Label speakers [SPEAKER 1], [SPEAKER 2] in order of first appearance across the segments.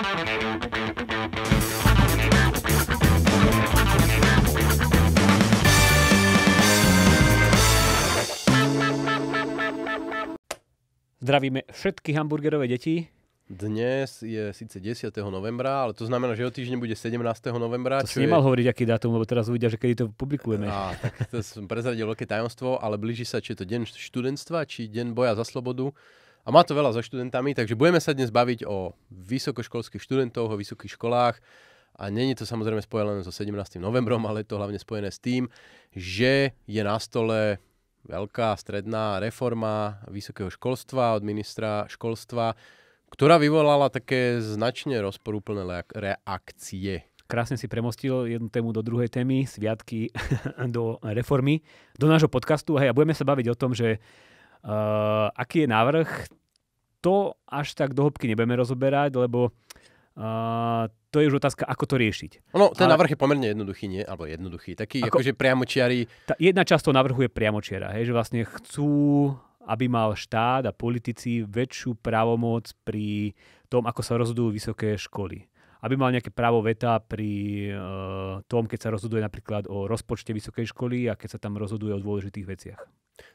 [SPEAKER 1] Zdravíme
[SPEAKER 2] všetky hamburgerové deti. Dnes je síce 10. novembra, ale to znamená, že o týždeň bude 17. novembra. To si nemal
[SPEAKER 1] hovoriť, aký dátum, lebo teraz uvidia, že kedy to publikujeme. Á,
[SPEAKER 2] tak to som prezradil veľké tajomstvo, ale blíži sa, či je to deň študentstva, či deň boja za slobodu. A má to veľa so študentami, takže budeme sa dnes baviť o vysokoškolských študentoch, o vysokých školách. A není to samozrejme spojené so 17. novembrom, ale je to hlavne spojené s tým, že je na stole veľká stredná reforma vysokého školstva od ministra školstva, ktorá vyvolala také značne rozporúplné reakcie krásne si premostil jednu tému do druhej témy,
[SPEAKER 1] sviatky do reformy, do nášho podcastu. Hej, a budeme sa baviť o tom, že Uh, aký je návrh, to až tak do hĺbky nebudeme rozoberať, lebo uh, to je už otázka, ako to riešiť. No, ten Ale... návrh
[SPEAKER 2] je pomerne jednoduchý, nie? Alebo jednoduchý, taký ako... akože priamočiarý.
[SPEAKER 1] Tá jedna časť toho návrhu je priamočiara, hej, že vlastne chcú, aby mal štát a politici väčšiu právomoc pri tom, ako sa rozhodujú vysoké školy aby mal nejaké právo veta pri eh, tom, keď sa rozhoduje napríklad o rozpočte vysokej školy a keď sa tam rozhoduje o dôležitých veciach.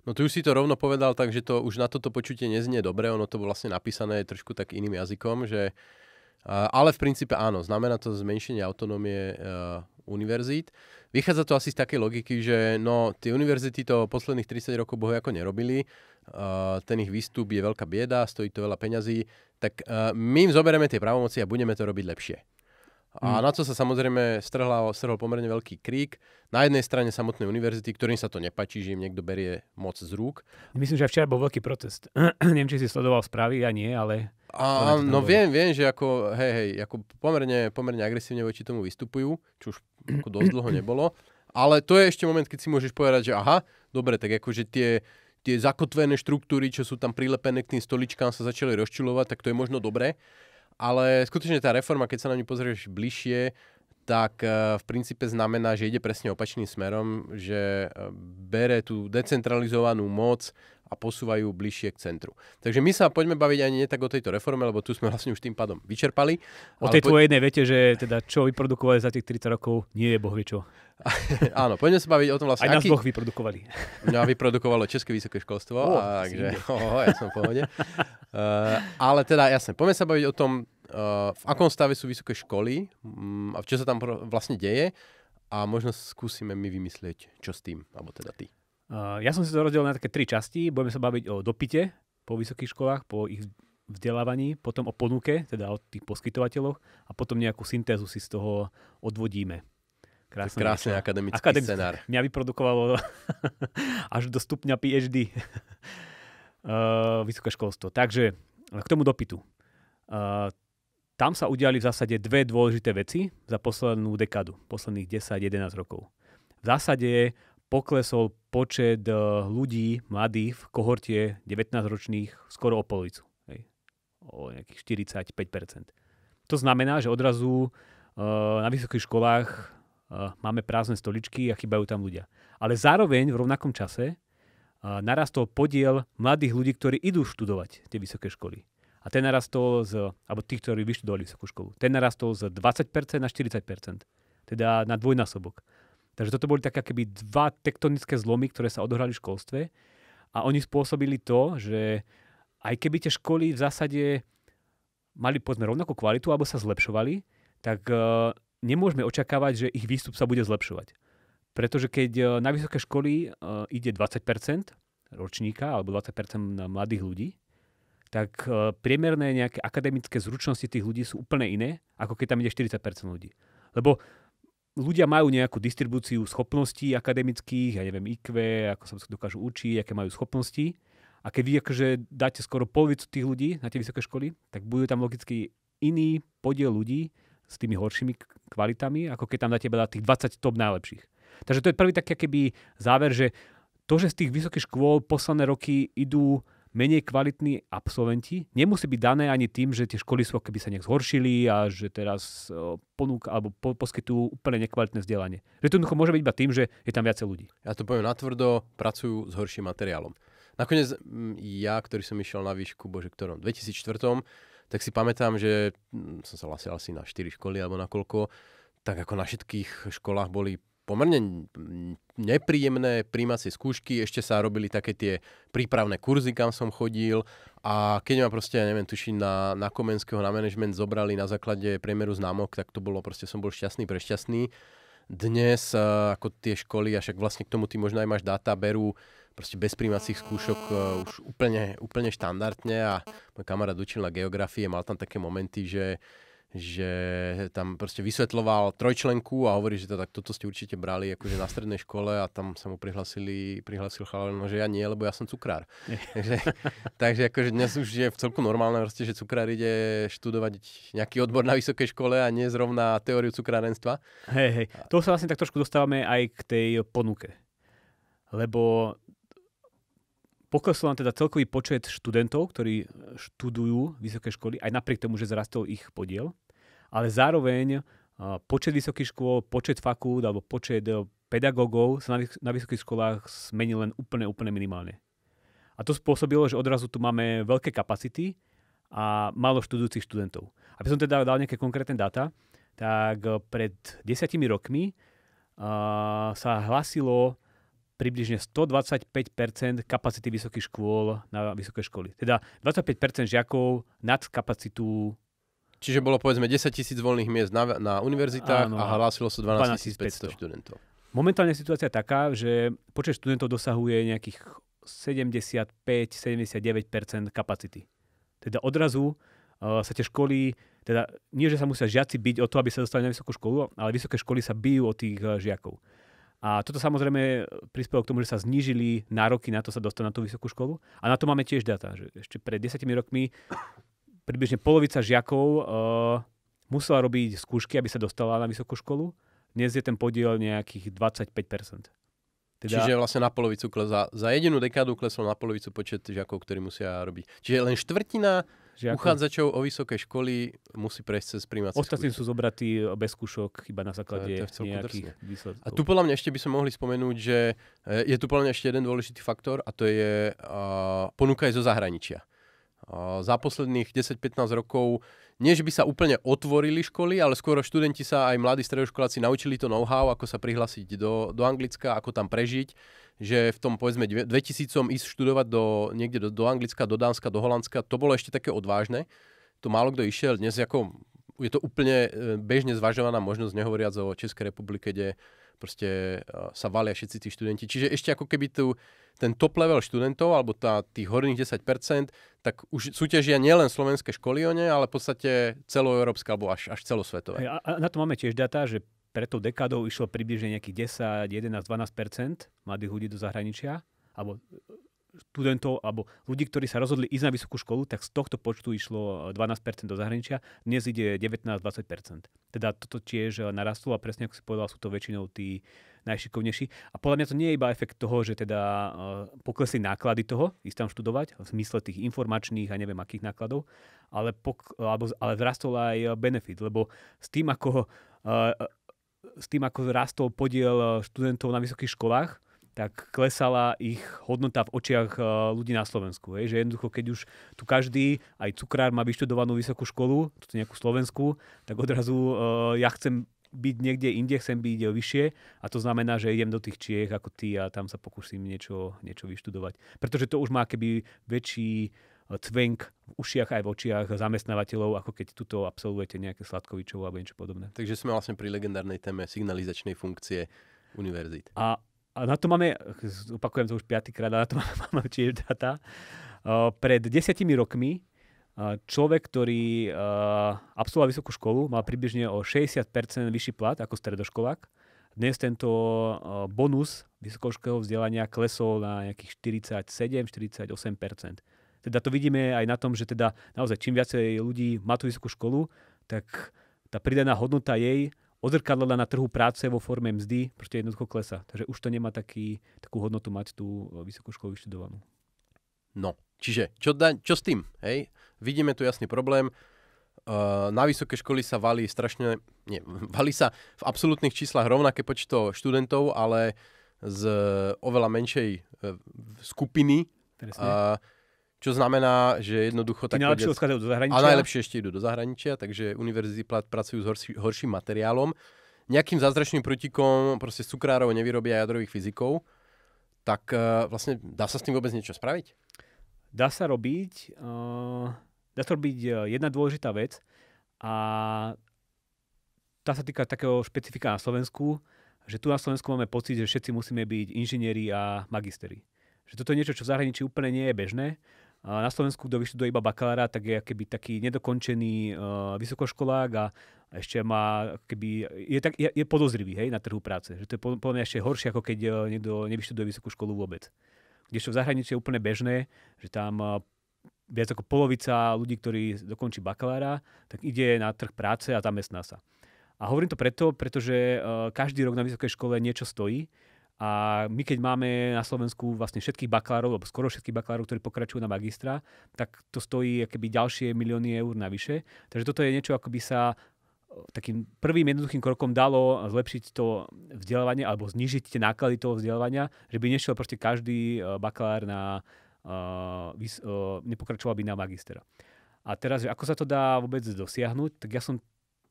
[SPEAKER 2] No tu už si to rovno povedal, takže to už na toto počutie neznie dobre, ono to bolo vlastne napísané trošku tak iným jazykom, že uh, Eh, ale v princípe áno, znamená to zmenšenie autonómie eh, univerzít. Vychádza to asi z takej logiky, že no, tie univerzity to posledných 30 rokov bohu ako nerobili, uh, ten ich výstup je veľká bieda, stojí to veľa peňazí, tak uh, my im zoberieme tie právomoci a budeme to robiť lepšie. A hmm. na to sa samozrejme strhla, strhol pomerne veľký krík. Na jednej strane samotnej univerzity, ktorým sa to nepačí, že im niekto berie moc z rúk. Myslím,
[SPEAKER 1] že včera bol veľký protest.
[SPEAKER 2] Neviem, či si sledoval správy, ja nie, ale a, no bolo. viem, viem, že ako, hej, hej, ako pomerne, pomerne agresívne voči tomu vystupujú, čo už ako dosť dlho nebolo. Ale to je ešte moment, keď si môžeš povedať, že aha, dobre, tak akože tie, tie zakotvené štruktúry, čo sú tam prilepené k tým stoličkám, sa začali rozčulovať, tak to je možno dobré. Ale skutočne tá reforma, keď sa na ňu pozrieš bližšie, tak eh, v princípe znamená, že ide presne opačným smerom, že eh, bere tú decentralizovanú moc a posúvajú bližšie k centru. Takže my sa poďme baviť ani nie tak o tejto reforme, lebo tu sme vlastne už tým pádom vyčerpali. O tej po... tvojej
[SPEAKER 1] jednej vete, že teda čo vyprodukovali za tých 30 rokov, nie je bohvie čo.
[SPEAKER 2] Áno, poďme sa baviť o tom vlastne. Aj nás aký... boh vyprodukovali. no a vyprodukovalo České vysoké školstvo, o, takže oho, ja som v pohode. Uh, ale teda jasne, poďme sa baviť o tom, uh, v akom stave sú vysoké školy um, a čo sa tam vlastne deje a možno skúsime my vymyslieť, čo s tým, alebo teda ty.
[SPEAKER 1] Eh, ja som si to rozdelil na také tri časti. Budeme sa baviť o dopite po vysokých školách, po ich vzdelávaní, potom o ponuke, teda o tých poskytovateľoch a potom nejakú syntézu si z toho odvodíme. Krásne, krásne akademický, akademický scenár. Mňa vyprodukovalo až do stupňa PhD uh, eh, vysoké školstvo. Takže eh, k tomu dopitu. Uh, tam sa udiali v zásade dve dôležité veci za poslednú dekadu, posledných 10-11 rokov. V zásade poklesol počet eh, ľudí mladých v kohorte 19-ročných skoro o polovicu. Hej. O nejakých 45%. To znamená, že odrazu eh, na vysokých školách eh, máme prázdne stoličky a chýbajú tam ľudia. Ale zároveň v rovnakom čase narastol podiel mladých ľudí, ktorí idú študovať tie vysoké školy. A ten narastol z, alebo tých, ktorí vyštudovali vysokú školu, ten narastol z 20% na 40%. Teda na dvojnásobok. Takže toto boli také keby dva tektonické zlomy, ktoré sa odohrali v školstve a oni spôsobili to, že aj keby tie školy v zásade mali povedzme rovnakú kvalitu alebo sa zlepšovali, tak uh, nemôžeme očakávať, že ich výstup sa bude zlepšovať. Pretože keď uh, na vysoké školy uh, ide 20% ročníka alebo 20% mladých ľudí, tak priemerné nejaké akademické zručnosti tých ľudí sú úplne iné, ako keď tam ide 40% ľudí. Lebo ľudia majú nejakú distribúciu schopností akademických, ja neviem IQ, ako sa dokážu učiť, aké majú schopnosti. A keď vy akože dáte skoro polovicu tých ľudí na tie vysoké školy, tak budú tam logicky iný podiel ľudí s tými horšími kvalitami, ako keď tam dáte iba tých 20 top najlepších. Takže to je prvý taký keby záver, že to, že z tých vysokých škôl posledné roky idú menej kvalitní absolventi nemusí byť dané ani tým, že tie školy sú keby sa nejak zhoršili a že teraz ponúka alebo po, poskytujú úplne nekvalitné vzdelanie. Že to môže
[SPEAKER 2] byť iba tým, že je tam viacej ľudí. Ja to poviem natvrdo, pracujú s horším materiálom. Nakoniec mm, ja, ktorý som išiel na výšku, bože ktorom, 2004, tak si pamätám, že mm, som sa hlasil asi na 4 školy alebo na koľko, tak ako na všetkých školách boli pomerne nepríjemné príjmacie skúšky, ešte sa robili také tie prípravné kurzy, kam som chodil a keď ma proste, ja neviem, tuším na, na Komenského, na management zobrali na základe priemeru známok, tak to bolo proste, som bol šťastný, prešťastný. Dnes eh, ako tie školy, a však vlastne k tomu ty možno aj máš data, berú proste bez príjmacích skúšok eh, už úplne, úplne štandardne a môj kamarát učil na geografie, mal tam také momenty, že že tam proste vysvetloval trojčlenku a hovorí, že teda, tak toto ste určite brali akože na strednej škole a tam sa mu prihlasili, prihlasil chalán, no, že ja nie, lebo ja som cukrár. takže, takže akože dnes už je v celku normálne, proste, že cukrár ide študovať nejaký odbor na vysokej škole a nie zrovna teóriu cukrárenstva. Hej, hej, to sa vlastne tak trošku dostávame aj k tej ponuke. Lebo poklesol nám
[SPEAKER 1] teda celkový počet študentov, ktorí študujú vysoké školy, aj napriek tomu, že zrastol ich podiel ale zároveň počet vysokých škôl, počet fakult alebo počet e, pedagógov sa na vysokých školách zmenil len úplne, úplne minimálne. A to spôsobilo, že odrazu tu máme veľké kapacity a málo študujúcich študentov. Aby som teda dal nejaké konkrétne dáta, tak e, pred desiatimi rokmi uh, sa hlasilo približne 125 kapacity vysokých škôl
[SPEAKER 2] na vysoké školy. Teda 25 žiakov nad kapacitu Čiže bolo povedzme 10 tisíc voľných miest na, na univerzitách Áno, a hlásilo sa so 12 500 študentov.
[SPEAKER 1] Momentálne situácia je taká, že počet študentov dosahuje nejakých 75-79 kapacity. Teda odrazu uh, sa tie školy, teda nie, že sa musia žiaci byť o to, aby sa dostali na vysokú školu, ale vysoké školy sa bijú o tých uh, žiakov. A toto samozrejme eh, prispelo k tomu, že sa znížili nároky na to sa dostať na tú vysokú školu. A na to máme tiež data. Že ešte pred 10 rokmi približne polovica žiakov uh, musela robiť skúšky, aby sa dostala na vysokú školu. Dnes je ten podiel nejakých 25 teda... Čiže
[SPEAKER 2] vlastne na polovicu klesá. Za jedinú dekádu klesol na polovicu počet žiakov, ktorí musia robiť. Čiže len štvrtina žiakov. uchádzačov o vysoké školy musí prejsť cez príjmacie Ostatní sú
[SPEAKER 1] zobratí bez
[SPEAKER 2] skúšok iba na základe to, to nejakých výsledkov. A tu podľa mňa ešte by sme mohli spomenúť, že eh, je tu podľa mňa ešte jeden dôležitý faktor a to je uh, ponuka aj zo zahraničia za posledných 10-15 rokov nie, že by sa úplne otvorili školy, ale skôr študenti sa aj mladí stredoškoláci naučili to know-how, ako sa prihlásiť do, do Anglicka, ako tam prežiť, že v tom povedzme 2000 ísť študovať do, niekde do, do Anglicka, do Dánska, do Holandska, to bolo ešte také odvážne. To málo kto išiel, dnes ako, je to úplne e, bežne zvažovaná možnosť, nehovoriac o Českej republike, kde proste e, sa valia všetci tí študenti. Čiže ešte ako keby tu ten top level študentov, alebo tá, tých horných 10%, tak už súťažia nielen slovenské školy o ne, ale v podstate celoeurópske alebo až, až celosvetové. A,
[SPEAKER 1] a na to máme tiež data, že pred tou dekádou išlo približne nejakých 10, 11, 12 mladých ľudí do zahraničia, alebo študentov alebo ľudí, ktorí sa rozhodli ísť na vysokú školu, tak z tohto počtu išlo 12% eh, do zahraničia, dnes ide 19-20%. Teda toto tiež eh, narastlo a presne ako si povedal, sú to väčšinou tí najšikovnejší. A podľa mňa to nie je iba efekt toho, že teda eh, poklesli náklady toho, ísť tam študovať, v zmysle tých informačných a neviem akých nákladov, ale, pok- alebo, ale vrastol aj benefit, lebo s tým, ako, s tým, ako rastol podiel študentov na vysokých školách, tak klesala ich hodnota v očiach eh, ľudí na Slovensku. Hej? Že jednoducho, keď už tu každý, aj cukrár má vyštudovanú vysokú školu, tu nejakú Slovensku. tak odrazu uh, ja chcem byť niekde inde, chcem byť eh, vyššie a to znamená, že idem do tých Čiech ako ty a tam sa pokúsim niečo, niečo vyštudovať. Pretože to už má keby väčší cvenk v ušiach aj v očiach zamestnávateľov, ako keď tuto absolvujete nejaké sladkovičovo alebo niečo podobné. Takže sme vlastne pri legendárnej téme signalizačnej funkcie univerzít. A a na to máme, opakujem to už piatýkrát, a na to máme, tiež data. pred desiatimi rokmi človek, ktorý absolvoval vysokú školu, mal približne o 60% vyšší plat ako stredoškolák. Dnes tento bonus vysokoškolského vzdelania klesol na nejakých 47-48%. Teda to vidíme aj na tom, že teda naozaj čím viacej ľudí má tú vysokú školu, tak tá pridaná hodnota jej odzrkadlela na trhu práce vo forme mzdy proste jednoducho
[SPEAKER 2] klesa. Takže už to nemá taký, takú hodnotu mať tú eh, vysokú školu vyštudovanú. No, čiže čo, da, čo s tým? Hej? Vidíme tu jasný problém. Uh, na vysoké školy sa valí strašne, nie, valí sa v absolútnych číslach rovnaké počto študentov, ale z eh, oveľa menšej skupiny. Presne. Uh, čo znamená, že jednoducho... Tak najlepšie odchádzajú do zahraničia. A najlepšie ešte idú do zahraničia, takže univerzity pracujú s horší, horším materiálom. Nejakým zázračným protikom proste cukrárov nevyrobia jadrových fyzikov. Tak uh, vlastne dá sa s tým vôbec niečo spraviť? Dá sa robiť. Uh, eh, dá sa robiť eh, jedna dôležitá vec a
[SPEAKER 1] tá sa týka takého špecifika na Slovensku, že tu na Slovensku máme pocit, že všetci musíme byť inžinieri a magisteri. Že toto je niečo, čo v zahraničí úplne nie je bežné na Slovensku, kto vyštuduje iba bakalára, tak je keby taký nedokončený uh, vysokoškolák a ešte má, keby, je, tak, je, je podozrivý hej, na trhu práce. Že to je podľa mňa ešte horšie, ako keď eh, niekto nevyštuduje vysokú školu vôbec. Kdežto v zahraničí je úplne bežné, že tam uh, viac ako polovica ľudí, ktorí dokončí bakalára, tak ide na trh práce a zamestná sa. A hovorím to preto, pretože uh, každý rok na vysokej škole niečo stojí a my keď máme na Slovensku vlastne všetkých bakalárov, alebo skoro všetkých bakalárov, ktorí pokračujú na magistra, tak to stojí akoby ďalšie milióny eur navyše. Takže toto je niečo, ako by sa e, takým prvým jednoduchým krokom dalo zlepšiť to vzdelávanie alebo znižiť tie náklady toho vzdelávania, že by nešiel proste každý e, bakalár na, uh, vys, uh, nepokračoval by na magistra. A teraz, že ako sa to dá vôbec dosiahnuť, tak ja som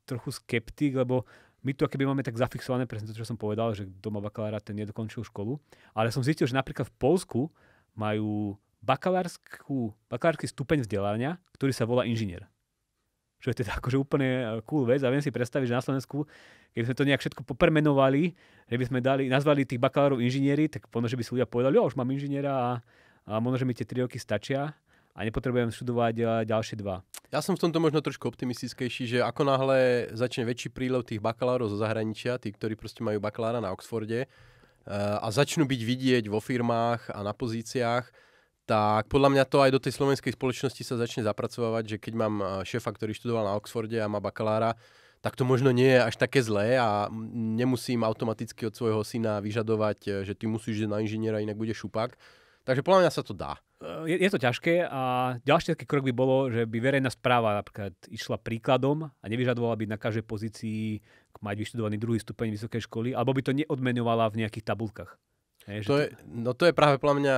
[SPEAKER 1] trochu skeptik, lebo my tu keby máme tak zafixované presne to, čo som povedal, že kto má bakalára, ten nedokončil školu. Ale som zistil, že napríklad v Polsku majú bakalársky stupeň vzdelania, ktorý sa volá inžinier. Čo je teda akože úplne e, cool vec a viem si predstaviť, že na Slovensku, keby sme to nejak všetko popermenovali, že by sme dali, nazvali tých bakalárov inžinieri, tak možno, že by si ľudia povedali, jo, už mám inžiniera a, a možno, že mi tie 3 roky stačia a nepotrebujem študovať eh, ďalšie dva.
[SPEAKER 2] Ja som v tomto možno trošku optimistickejší, že ako náhle začne väčší prílev tých bakalárov zo zahraničia, tí, ktorí proste majú bakalára na Oxforde eh, a začnú byť vidieť vo firmách a na pozíciách, tak podľa mňa to aj do tej slovenskej spoločnosti sa začne zapracovať, že keď mám eh, šéfa, ktorý študoval na Oxforde a má bakalára, tak to možno nie je až také zlé a nemusím automaticky od svojho syna vyžadovať, že ty musíš ísť na inžiniera, inak bude šupak. Takže podľa mňa sa to dá.
[SPEAKER 1] Eh, je, je to ťažké a ďalší taký krok by bolo, že by verejná správa napríklad išla príkladom a nevyžadovala by na každej pozícii mať vyštudovaný druhý stupeň vysokej školy, alebo by to neodmenovala v nejakých tabulkách.
[SPEAKER 2] Je, to je, no to je práve podľa mňa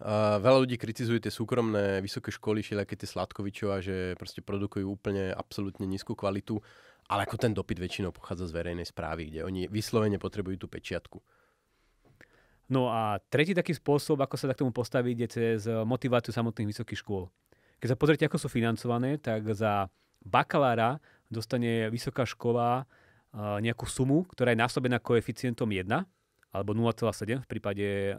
[SPEAKER 2] Uh, veľa ľudí kritizuje tie súkromné vysoké školy, všelijaké tie Sladkovičova, že proste produkujú úplne absolútne nízku kvalitu, ale ako ten dopyt väčšinou pochádza z verejnej správy, kde oni vyslovene potrebujú tú pečiatku.
[SPEAKER 1] No a tretí taký spôsob, ako sa tak tomu postaviť, je cez eh, motiváciu samotných vysokých škôl. Keď sa pozrite, ako sú financované, tak za bakalára dostane vysoká škola eh, nejakú sumu, ktorá je násobená koeficientom 1 alebo 0,7 v prípade eh,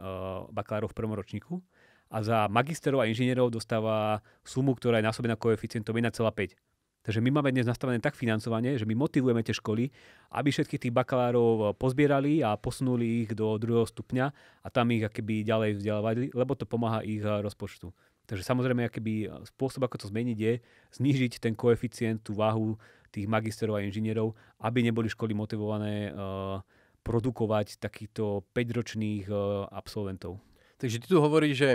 [SPEAKER 1] bakalárov v prvom ročníku. A za magisterov a inžinierov dostáva sumu, ktorá je násobená koeficientom 1,5. Takže my máme dnes nastavené tak financovanie, že my motivujeme tie školy, aby všetky tých bakalárov pozbierali a posunuli ich do druhého stupňa a tam ich akéby ďalej vzdelávali, lebo to pomáha ich rozpočtu. Takže samozrejme, akéby spôsob, ako to zmeniť, je znížiť ten koeficient, tú váhu tých magisterov a inžinierov, aby neboli školy motivované eh, produkovať takýchto
[SPEAKER 2] 5-ročných eh, absolventov. Takže ty tu hovoríš, že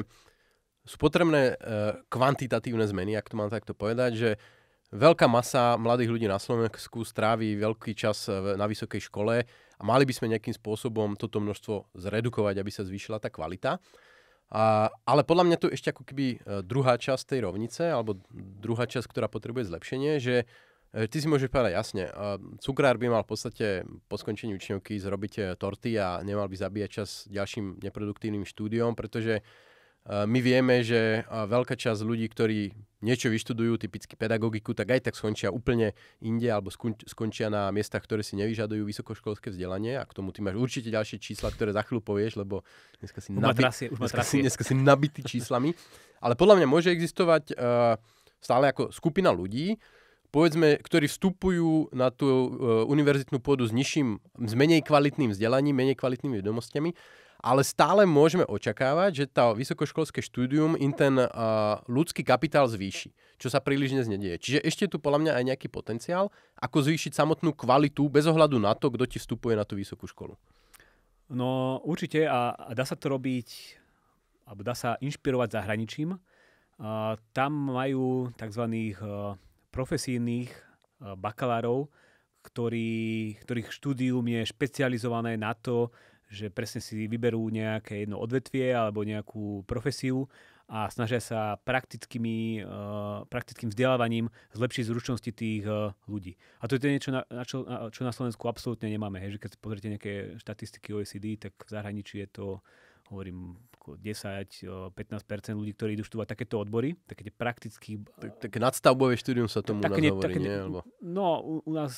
[SPEAKER 2] sú potrebné eh, kvantitatívne zmeny, ak to mám takto povedať, že veľká masa mladých ľudí na Slovensku stráví veľký čas eh, na vysokej škole a mali by sme nejakým spôsobom toto množstvo zredukovať, aby sa zvýšila tá kvalita. A, ale podľa mňa tu ešte ako keby eh, druhá časť tej rovnice, alebo druhá časť, ktorá potrebuje zlepšenie, že eh, ty si môžeš povedať jasne, cukrár by mal v podstate po skončení učňovky zrobiť torty a nemal by zabíjať čas ďalším neproduktívnym štúdiom, pretože my vieme, že veľká časť ľudí, ktorí niečo vyštudujú, typicky pedagogiku, tak aj tak skončia úplne inde alebo skončia na miestach, ktoré si nevyžadujú vysokoškolské vzdelanie a k tomu ty máš určite ďalšie čísla, ktoré za chvíľu povieš, lebo dneska si, nabit, trasie, dneska, si, dneska si nabitý číslami. Ale podľa mňa môže existovať uh, stále ako skupina ľudí, povedzme, ktorí vstupujú na tú uh, univerzitnú pôdu s nižším, s menej kvalitným vzdelaním, menej kvalitnými vedomostiami, ale stále môžeme očakávať, že to vysokoškolské štúdium im ten uh, ľudský kapitál zvýši, čo sa príliš dnes nedieje. Čiže ešte tu podľa mňa aj nejaký potenciál, ako zvýšiť samotnú kvalitu bez ohľadu na to, kto ti vstupuje na tú vysokú školu.
[SPEAKER 1] No určite a, a dá sa to robiť, alebo dá sa inšpirovať zahraničím. Uh, tam majú tzv. Uh, eh, profesijných uh, bakalárov, ktorý, ktorých štúdium je špecializované na to, že presne si vyberú nejaké jedno odvetvie alebo nejakú profesiu a snažia sa praktickými, uh, praktickým vzdelávaním zlepšiť zručnosti tých uh, ľudí. A to je to niečo, na, na čo, na, čo na Slovensku absolútne nemáme. Hej? Že keď pozrite nejaké štatistiky OECD, tak v zahraničí je to, hovorím, 10-15% ľudí, ktorí idú študovať takéto
[SPEAKER 2] odbory, také tie prakticky... E, tak, také nadstavbové štúdium sa tomu také, nás hovorí, také, nie? Alebo...
[SPEAKER 1] No, u, u nás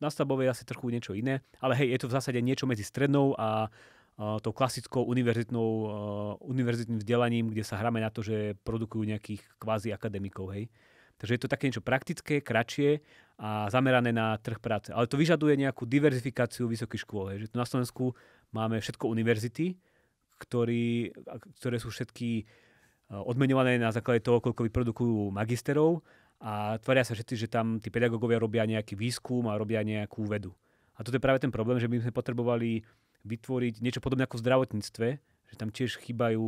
[SPEAKER 1] nadstavbové je asi trochu niečo iné, ale hej, je to v zásade niečo medzi strednou a uh, tou klasickou univerzitnou, uh, univerzitným vzdelaním, kde sa hráme na to, že produkujú nejakých kvázi akademikov, hej. Takže je to také niečo praktické, kratšie a zamerané na trh práce. Ale to vyžaduje nejakú diverzifikáciu vysokých škôl. Hej. Že tu na Slovensku máme všetko univerzity, ktorý, ktoré sú všetky e, odmenované na základe toho, koľko vyprodukujú magisterov a tvária sa všetci, že tam tí pedagógovia robia nejaký výskum a robia nejakú vedu. A toto je práve ten problém, že by sme potrebovali vytvoriť niečo podobné ako v zdravotníctve, že tam tiež chýbajú,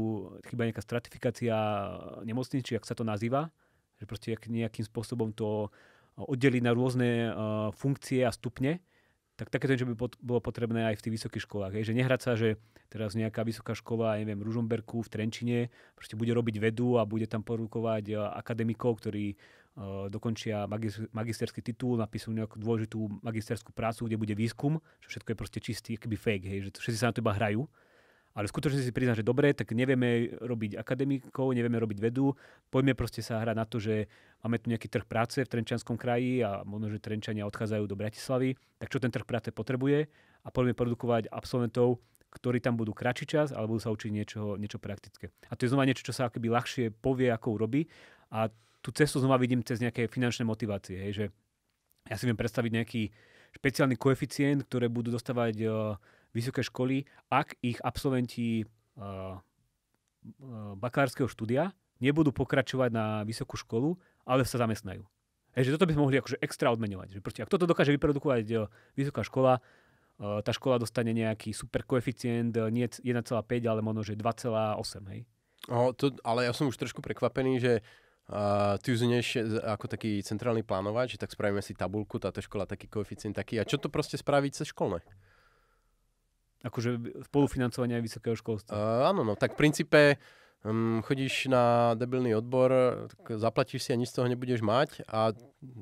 [SPEAKER 1] chýba nejaká stratifikácia nemocníc, či ak sa to nazýva, že proste nejakým spôsobom to oddeliť na rôzne uh, funkcie a stupne tak takéto niečo by pot, bolo potrebné aj v tých vysokých školách. Je, Že nehrať sa, že teraz nejaká vysoká škola, ja neviem, v Ružomberku, v Trenčine, proste bude robiť vedu a bude tam porukovať e, akademikov, ktorí e, dokončia magisterský titul, napíšu nejakú dôležitú magisterskú prácu, kde bude výskum, že všetko je proste čistý, keby fake, hej, že všetci sa na to iba hrajú. Ale skutočne si priznám, že dobre, tak nevieme robiť akademikov, nevieme robiť vedu, poďme proste sa hrať na to, že máme tu nejaký trh práce v Trenčanskom kraji a možno, že Trenčania odchádzajú do Bratislavy, tak čo ten trh práce potrebuje a poďme produkovať absolventov, ktorí tam budú kratší čas, ale budú sa učiť niečo, niečo praktické. A to je znova niečo, čo sa akoby ľahšie povie, ako urobi. A tú cestu znova vidím cez nejaké finančné motivácie. Hej, že ja si viem predstaviť nejaký špeciálny koeficient, ktoré budú dostávať uh, vysoké školy, ak ich absolventi uh, eh, eh, bakalárskeho štúdia nebudú pokračovať na vysokú školu, ale sa zamestnajú. Hej, že toto by sme mohli akože extra odmenovať. Že proste, ak toto dokáže vyprodukovať uh, vysoká škola, uh, tá škola dostane nejaký super koeficient, uh, nie 1,5, ale možno, že 2,8. Hej.
[SPEAKER 2] to, ale ja som už trošku prekvapený, že Uh, ty uznieš ako taký centrálny plánovač, že tak spravíme si tabulku, táto škola taký koeficient taký. A čo to proste spraviť sa školné? Akože spolufinancovanie aj vysokého školstva. Uh, áno, no tak v princípe um, chodíš na debilný odbor, zaplatíš si a nič z toho nebudeš mať a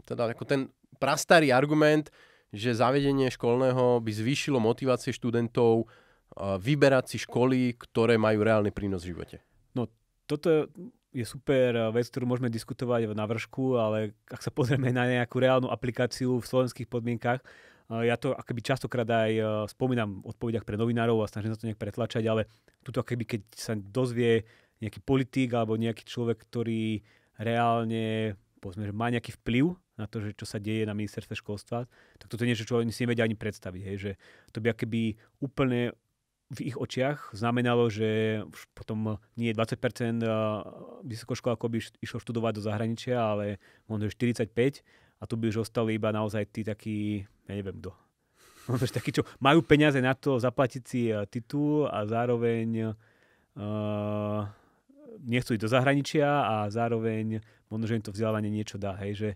[SPEAKER 2] teda ako ten prastarý argument, že zavedenie školného by zvýšilo motivácie študentov uh, vyberať si školy, ktoré majú reálny prínos v živote.
[SPEAKER 1] No toto je super vec, ktorú môžeme diskutovať na vršku, ale ak sa pozrieme na nejakú reálnu aplikáciu v slovenských podmienkach, Eh, ja to akoby častokrát aj eh, spomínam v odpovediach pre novinárov a snažím sa to nejak pretlačať, ale tuto akoby keď sa dozvie nejaký politik alebo nejaký človek, ktorý reálne povedzme, že má nejaký vplyv na to, že čo sa deje na ministerstve školstva, tak toto je niečo, čo oni si nevedia ani predstaviť. Hej, že to by akoby úplne v ich očiach znamenalo, že už potom nie 20% vysokoškolákov by išlo študovať do zahraničia, ale možno 45 a tu by už ostali iba naozaj tí takí, ja neviem kto. takí, čo majú peniaze na to zaplatiť si eh, titul a zároveň uh, nechcú ísť do zahraničia a zároveň možno, že im to vzdelávanie niečo dá. Hej, že,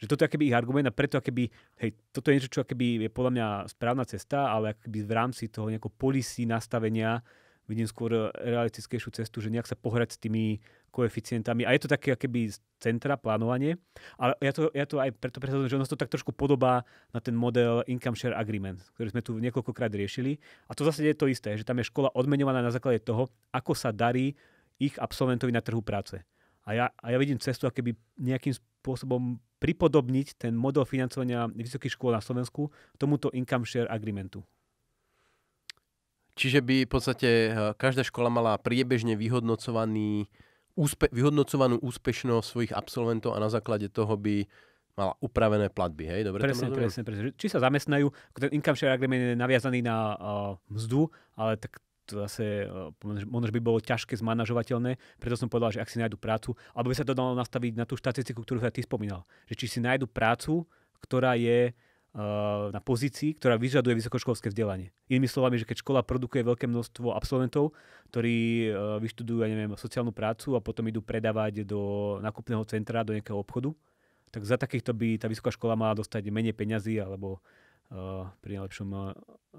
[SPEAKER 1] že toto je akéby ich argument a preto akéby, hej, toto je niečo, čo akéby je podľa mňa správna cesta, ale akéby v rámci toho nejakého policy nastavenia vidím skôr realistickejšiu cestu, že nejak sa pohrať s tými koeficientami. A je to také akéby centra plánovanie, ale ja to, ja to aj preto predstavujem, že ono to tak trošku podobá na ten model Income Share Agreement, ktorý sme tu niekoľkokrát riešili. A to zase je to isté, že tam je škola odmenovaná na základe toho, ako sa darí ich absolventovi na trhu práce. A ja, a ja vidím cestu, akéby nejakým spôsobom pripodobniť ten model financovania vysokých škôl na Slovensku tomuto income share agreementu.
[SPEAKER 2] Čiže by v podstate eh, každá škola mala priebežne vyhodnocovaný úspe- vyhodnocovanú úspešnosť svojich absolventov a na základe toho by mala upravené platby, hej? Dobre presne, presne, presne. Či sa zamestnajú, ten income share agreement je naviazaný na uh, mzdu,
[SPEAKER 1] ale tak to zase možno by bolo ťažké zmanažovateľné, preto som povedal, že ak si nájdu prácu, alebo by sa to dalo nastaviť na tú štatistiku, ktorú sa ty spomínal, že či si nájdu prácu, ktorá je Eh, na pozícii, ktorá vyžaduje vysokoškolské vzdelanie. Inými slovami, že keď škola produkuje veľké množstvo absolventov, ktorí eh, vyštudujú, ja neviem, sociálnu prácu a potom idú predávať do nákupného centra, do nejakého obchodu, tak za takýchto by tá vysoká škola mala dostať menej peňazí alebo uh, pri najlepšom uh,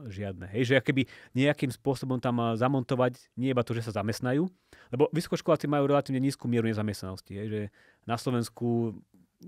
[SPEAKER 1] žiadne. Hej, že keby nejakým spôsobom tam zamontovať nie iba to, že sa zamestnajú, lebo vysokoškoláci majú relatívne nízku mieru nezamestnanosti. Hej, že na Slovensku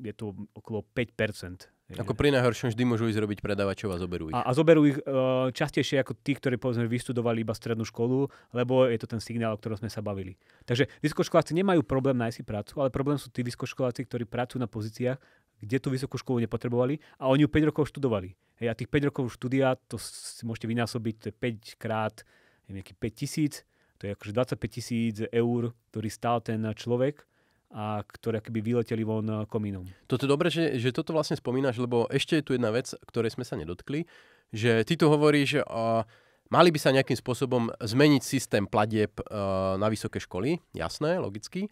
[SPEAKER 1] je to okolo 5 ako pri
[SPEAKER 2] najhoršom vždy môžu ísť robiť predavačov a zoberú ich. A,
[SPEAKER 1] a zoberú ich uh, častejšie ako tí, ktorí povedzme vystudovali iba strednú školu, lebo je to ten signál, o ktorom sme sa bavili. Takže vysokoškoláci nemajú problém nájsť si prácu, ale problém sú tí vysokoškoláci, ktorí pracujú na pozíciách, kde tú vysokú školu nepotrebovali a oni ju 5 rokov študovali. Hej, a tých 5 rokov štúdia, to si môžete vynásobiť, to je 5 krát, neviem, 5 tisíc, to je akože 25 tisíc eur, ktorý stál ten človek
[SPEAKER 2] a ktoré keby vyleteli von eh, komínom. Toto je dobré, že, že toto vlastne spomínaš, lebo ešte je tu jedna vec, ktorej sme sa nedotkli, že ty tu hovoríš, uh, mali by sa nejakým spôsobom zmeniť systém platieb uh, na vysoké školy, jasné, logicky,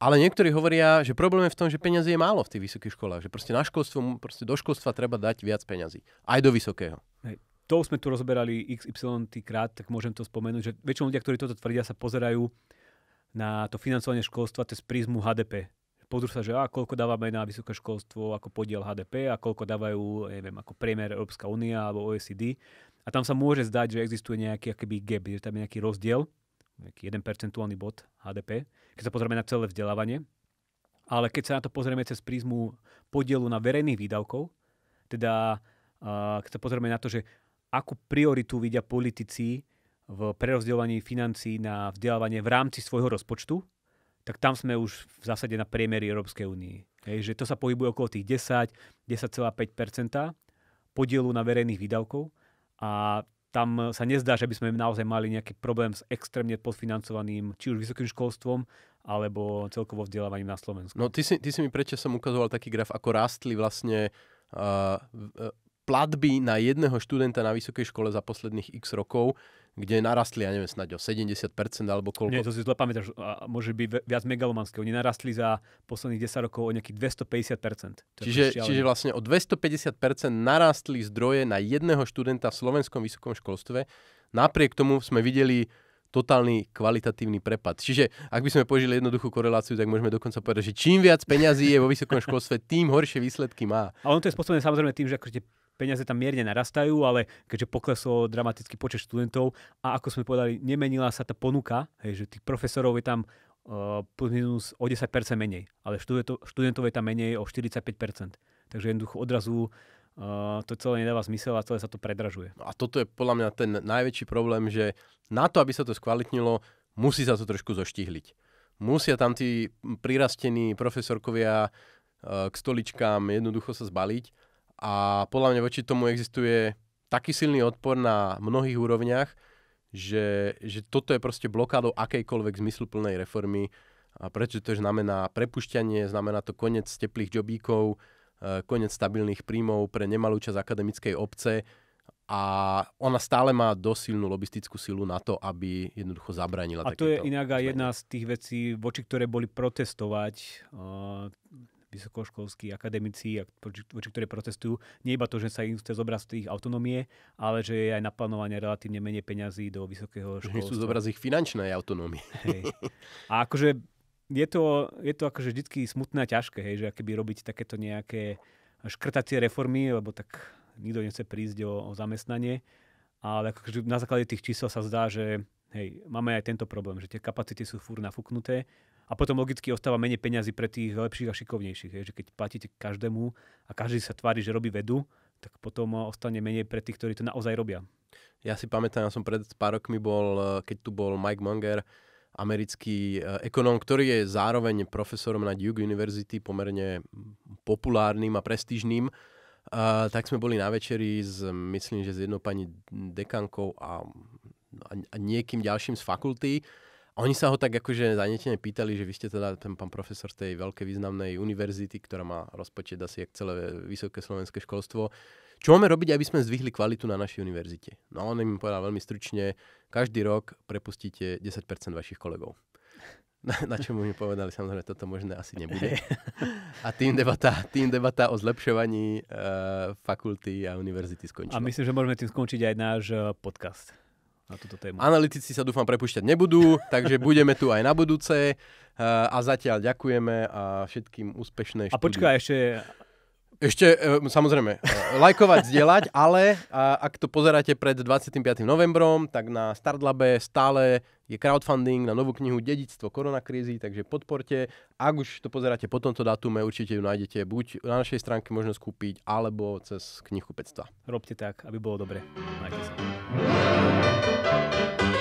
[SPEAKER 2] ale niektorí hovoria, že problém je v tom, že peniazy je málo v tých vysokých školách, že proste na školstvo, proste do školstva treba dať viac peniazy, aj do vysokého. Hej to už sme tu rozberali XY krát, tak môžem
[SPEAKER 1] to spomenúť, že väčšinou ľudia, ktorí toto tvrdia, sa pozerajú na to financovanie školstva cez prízmu HDP. Pozrú sa, že a koľko dávame na vysoké školstvo ako podiel HDP a koľko dávajú, neviem, ako priemer Európska únia alebo OECD. A tam sa môže zdať, že existuje nejaký akýby gap, že tam je nejaký rozdiel, nejaký jeden percentuálny bod HDP, keď sa pozrieme na celé vzdelávanie. Ale keď sa na to pozrieme cez prízmu podielu na verejných výdavkov, teda uh, keď sa pozrieme na to, že akú prioritu vidia politici v prerozdeľovaní financií na vzdelávanie v rámci svojho rozpočtu, tak tam sme už v zásade na priemery Európskej únie. Hej, že to sa pohybuje okolo tých 10, 10,5 podielu na verejných výdavkov a tam sa nezdá, že by sme naozaj mali nejaký problém s extrémne podfinancovaným či už vysokým školstvom, alebo celkovo vzdelávaním na Slovensku.
[SPEAKER 2] No ty si, ty si mi som ukazoval taký graf, ako rástli vlastne uh, uh platby na jedného študenta na vysokej škole za posledných x rokov kde narastli, ja neviem, snáď o 70% alebo koľko. Nie, to
[SPEAKER 1] si zle pamätáš, môže byť viac megalomanské. Oni narastli za posledných 10 rokov o nejakých 250%. čiže, čiže
[SPEAKER 2] vlastne o 250% narastli zdroje na jedného študenta v slovenskom vysokom školstve. Napriek tomu sme videli totálny kvalitatívny prepad. Čiže ak by sme použili jednoduchú koreláciu, tak môžeme dokonca povedať, že čím viac peňazí je vo vysokom školstve, tým horšie výsledky má. A on to je spôsobené samozrejme tým,
[SPEAKER 1] že akože peniaze tam mierne narastajú, ale keďže poklesol dramatický počet študentov a ako sme povedali, nemenila sa tá ponuka, hej, že tých profesorov je tam uh, plus minus o 10% menej, ale študentov, študentov je tam menej o 45%. Takže jednoducho odrazu
[SPEAKER 2] Uh, to celé nedáva zmysel a celé sa to predražuje. A toto je podľa mňa ten najväčší problém, že na to, aby sa to skvalitnilo, musí sa to trošku zoštihliť. Musia tam tí prirastení profesorkovia uh, k stoličkám jednoducho sa zbaliť a podľa mňa voči tomu existuje taký silný odpor na mnohých úrovniach, že, že toto je proste blokádou akejkoľvek zmysluplnej reformy, a prečo to znamená prepušťanie, znamená to koniec teplých jobíkov, e, koniec stabilných príjmov pre nemalú časť akademickej obce a ona stále má dosilnú lobistickú silu na to, aby jednoducho zabranila A to je
[SPEAKER 1] inak aj jedna z tých vecí, voči ktoré boli protestovať e, vysokoškolskí akademici, voči ktoré protestujú, nie iba to, že sa im chce zobrať z ich autonómie, ale že je aj naplánovanie relatívne menej peňazí do vysokého školstva. sú zobrať ich finančnej autonómie. Hej. A akože je to, je to akože vždy smutné a ťažké, hej, že keby robiť takéto nejaké škrtacie reformy, lebo tak nikto nechce prísť o, o zamestnanie. Ale akože na základe tých čísel sa zdá, že hej, máme aj tento problém, že tie kapacity sú fúr nafúknuté a potom logicky ostáva menej peňazí pre tých lepších a šikovnejších. Je, že keď platíte každému a každý sa tvári, že robí vedu,
[SPEAKER 2] tak potom ostane menej pre tých, ktorí to naozaj robia. Ja si pamätám, ja som pred pár rokmi bol, eh, keď tu bol Mike Munger, americký eh, ekonóm, ktorý je zároveň profesorom na Duke University, pomerne populárnym a prestížným. Uh, tak sme boli na večeri s, myslím, že s jednou pani dekankou a, no, a, niekým ďalším z fakulty. Uh, oni sa ho tak akože zanetene pýtali, že vy ste teda ten pán profesor z tej veľkej významnej univerzity, ktorá má rozpočet asi jak celé vysoké slovenské školstvo. Čo máme robiť, aby sme zdvihli kvalitu na našej univerzite? No on im povedal veľmi stručne, každý rok prepustíte 10% vašich kolegov. Na, na čo mu mi povedali, samozrejme, toto možné asi nebude. A tým debata, tým debata o zlepšovaní uh, fakulty a univerzity skončila. A myslím, že môžeme tým skončiť aj náš eh, podcast na túto tému. Analytici sa dúfam prepušťať nebudú, takže budeme tu aj na budúce. A zatiaľ ďakujeme a všetkým úspešné štúdie. A počkaj, ešte ešte, e, samozrejme, e, lajkovať, zdieľať, ale ak to pozeráte pred 25. novembrom, tak na Startlabe stále je crowdfunding na novú knihu Dedictvo koronakrízy, takže podporte. Ak už to pozeráte po tomto datume, určite ju nájdete buď na našej stránke možno skúpiť, alebo cez knihu pectva.
[SPEAKER 1] Robte tak, aby bolo dobre. Majte sa.